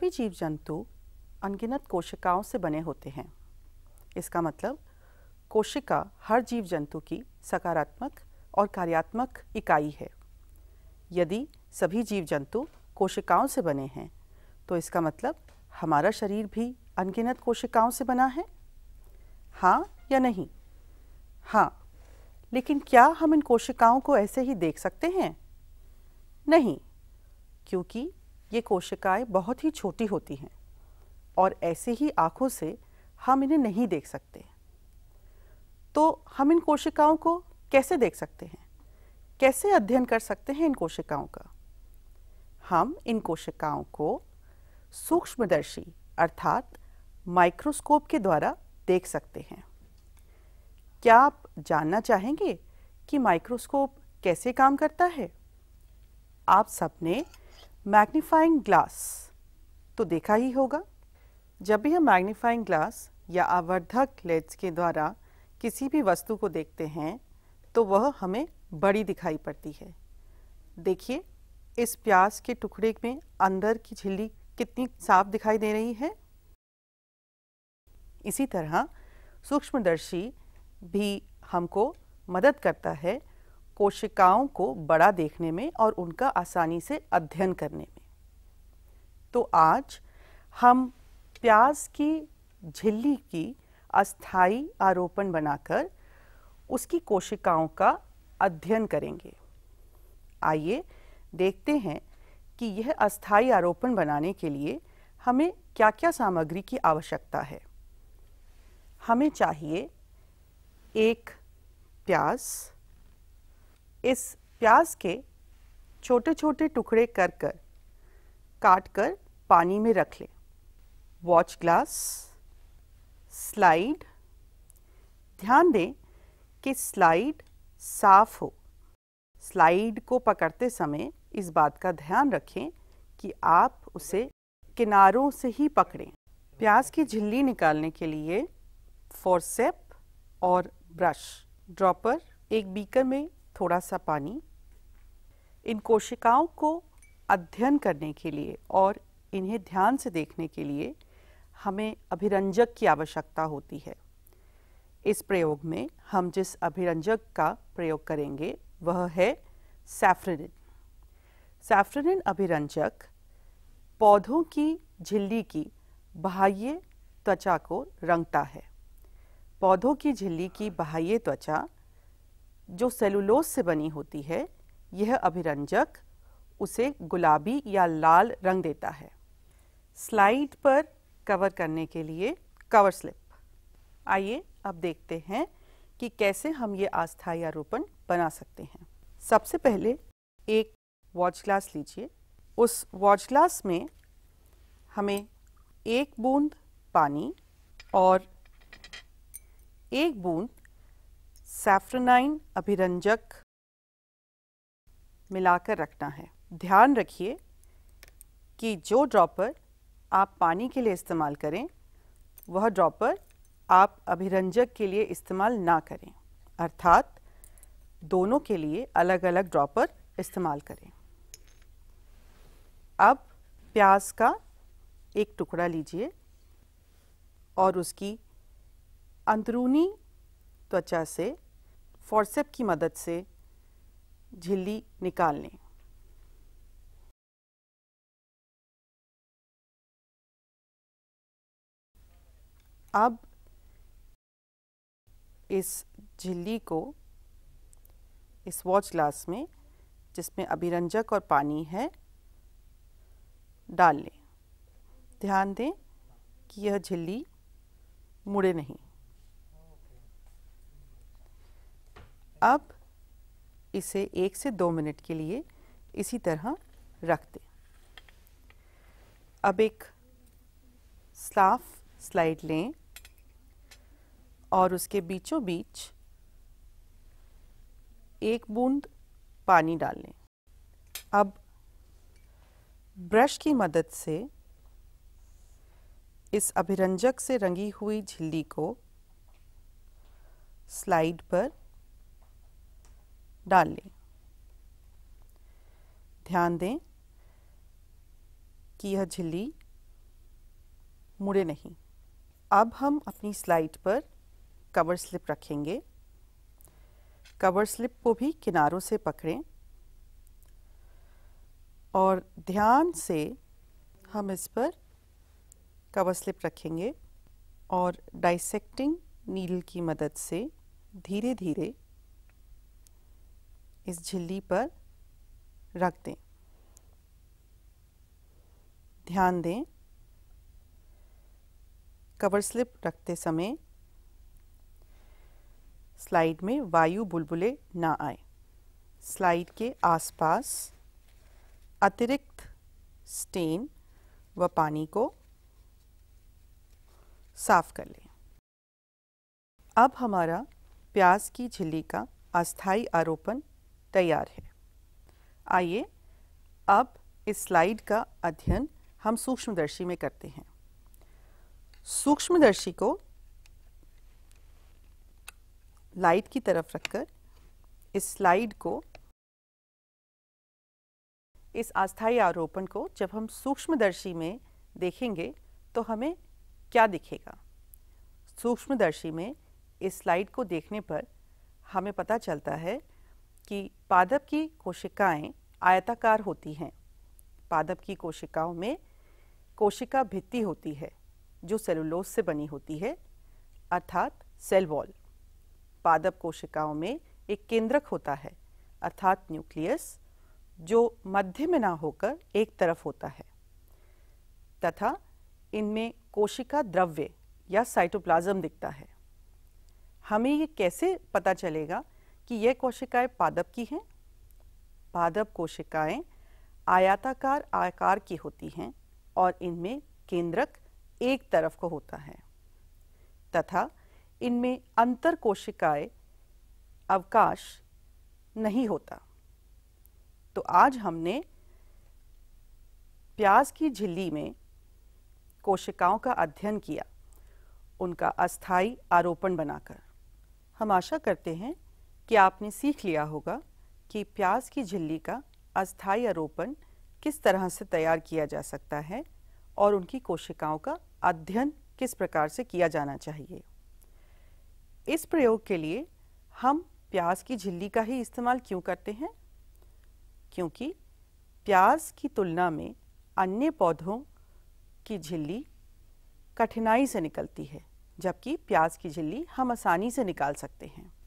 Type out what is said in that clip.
सभी जीव जंतु अनगिनत कोशिकाओं से बने होते हैं इसका मतलब कोशिका हर जीव जंतु की सकारात्मक और कार्यात्मक इकाई है यदि सभी जीव जंतु कोशिकाओं से बने हैं तो इसका मतलब हमारा शरीर भी अनगिनत कोशिकाओं से बना है हाँ या नहीं हाँ लेकिन क्या हम इन कोशिकाओं को ऐसे ही देख सकते हैं नहीं क्योंकि ये कोशिकाएं बहुत ही छोटी होती हैं और ऐसे ही आँखों से हम इन्हें नहीं देख सकते तो हम इन कोशिकाओं को कैसे देख सकते हैं कैसे अध्ययन कर सकते हैं इन कोशिकाओं का हम इन कोशिकाओं को सूक्ष्मदर्शी अर्थात माइक्रोस्कोप के द्वारा देख सकते हैं क्या आप जानना चाहेंगे कि माइक्रोस्कोप कैसे काम करता है आप सबने मैग्नीफाइंग ग्लास तो देखा ही होगा जब भी हम मैग्नीफाइंग ग्लास या आवर्धक लेंस के द्वारा किसी भी वस्तु को देखते हैं तो वह हमें बड़ी दिखाई पड़ती है देखिए इस प्याज के टुकड़े में अंदर की झिल्ली कितनी साफ दिखाई दे रही है इसी तरह सूक्ष्मदर्शी भी हमको मदद करता है कोशिकाओं को बड़ा देखने में और उनका आसानी से अध्ययन करने में तो आज हम प्याज की झिल्ली की अस्थाई आरोपण बनाकर उसकी कोशिकाओं का अध्ययन करेंगे आइए देखते हैं कि यह अस्थाई आरोपण बनाने के लिए हमें क्या क्या सामग्री की आवश्यकता है हमें चाहिए एक प्याज इस प्याज के छोटे छोटे टुकड़े कर कर काट कर पानी में रख लें वॉच ग्लास स्लाइड ध्यान दें कि स्लाइड साफ हो स्लाइड को पकड़ते समय इस बात का ध्यान रखें कि आप उसे किनारों से ही पकड़ें प्याज की झिल्ली निकालने के लिए फोरसेप और ब्रश ड्रॉपर एक बीकर में थोड़ा सा पानी इन कोशिकाओं को अध्ययन करने के लिए और इन्हें ध्यान से देखने के लिए हमें अभिरंजक की आवश्यकता होती है इस प्रयोग में हम जिस अभिरंजक का प्रयोग करेंगे वह है सैफ्रनिन सैफ्रनिन अभिरंजक पौधों की झिल्ली की बाह्य त्वचा को रंगता है पौधों की झिल्ली की बाह्य त्वचा जो सेलुलोज से बनी होती है यह अभिरंजक उसे गुलाबी या लाल रंग देता है स्लाइड पर कवर करने के लिए कवर स्लिप आइए अब देखते हैं कि कैसे हम ये या आरोपण बना सकते हैं सबसे पहले एक वॉच ग्लास लीजिए उस वॉच ग्लास में हमें एक बूंद पानी और एक बूंद सेफ्रनाइन अभिरंजक मिलाकर रखना है ध्यान रखिए कि जो ड्रॉपर आप पानी के लिए इस्तेमाल करें वह ड्रॉपर आप अभिरंजक के लिए इस्तेमाल ना करें अर्थात दोनों के लिए अलग अलग ड्रॉपर इस्तेमाल करें अब प्याज का एक टुकड़ा लीजिए और उसकी अंदरूनी त्वचा से फॉरसेप की मदद से झिल्ली निकाल लें अब इस झिल्ली को इस वॉच ग्लास में जिसमें अभिरंजक और पानी है डाल लें ध्यान दें कि यह झिल्ली मुड़े नहीं अब इसे एक से दो मिनट के लिए इसी तरह रख दें अब एक स्लाफ स्लाइड लें और उसके बीचों बीच एक बूंद पानी डाल लें अब ब्रश की मदद से इस अभिरंजक से रंगी हुई झिल्ली को स्लाइड पर डाल लें ध्यान दें कि यह झिल्ली मुड़े नहीं अब हम अपनी स्लाइड पर कवर स्लिप रखेंगे कवर स्लिप को भी किनारों से पकड़ें और ध्यान से हम इस पर कवर स्लिप रखेंगे और डाइसेक्टिंग नीडल की मदद से धीरे धीरे इस झिल्ली पर रख दें ध्यान दें कवर स्लिप रखते समय स्लाइड में वायु बुलबुले ना आए स्लाइड के आसपास अतिरिक्त स्टेन व पानी को साफ कर लें अब हमारा प्याज की झिल्ली का अस्थाई आरोपण तैयार है आइए अब इस स्लाइड का अध्ययन हम सूक्ष्मदर्शी में करते हैं सूक्ष्मदर्शी को लाइट की तरफ रखकर इस स्लाइड को इस अस्थायी आरोपण को जब हम सूक्ष्मदर्शी में देखेंगे तो हमें क्या दिखेगा सूक्ष्मदर्शी में इस स्लाइड को देखने पर हमें पता चलता है कि पादप की कोशिकाएं आयताकार होती हैं पादप की कोशिकाओं में कोशिका भित्ति होती है जो सेलुलोज से बनी होती है अर्थात सेल वॉल पादप कोशिकाओं में एक केंद्रक होता है अर्थात न्यूक्लियस जो मध्य में ना होकर एक तरफ होता है तथा इनमें कोशिका द्रव्य या साइटोप्लाज्म दिखता है हमें ये कैसे पता चलेगा कि ये कोशिकाएं पादप की हैं पादप कोशिकाएं आयाताकार आकार की होती हैं और इनमें केंद्रक एक तरफ को होता है तथा इनमें अंतर कोशिकाएं अवकाश नहीं होता तो आज हमने प्याज की झिल्ली में कोशिकाओं का अध्ययन किया उनका अस्थाई आरोपण बनाकर हम आशा करते हैं कि आपने सीख लिया होगा कि प्याज की झिल्ली का अस्थायी आरोपण किस तरह से तैयार किया जा सकता है और उनकी कोशिकाओं का अध्ययन किस प्रकार से किया जाना चाहिए इस प्रयोग के लिए हम प्याज की झिल्ली का ही इस्तेमाल क्यों करते हैं क्योंकि प्याज की तुलना में अन्य पौधों की झिल्ली कठिनाई से निकलती है जबकि प्याज की झिल्ली हम आसानी से निकाल सकते हैं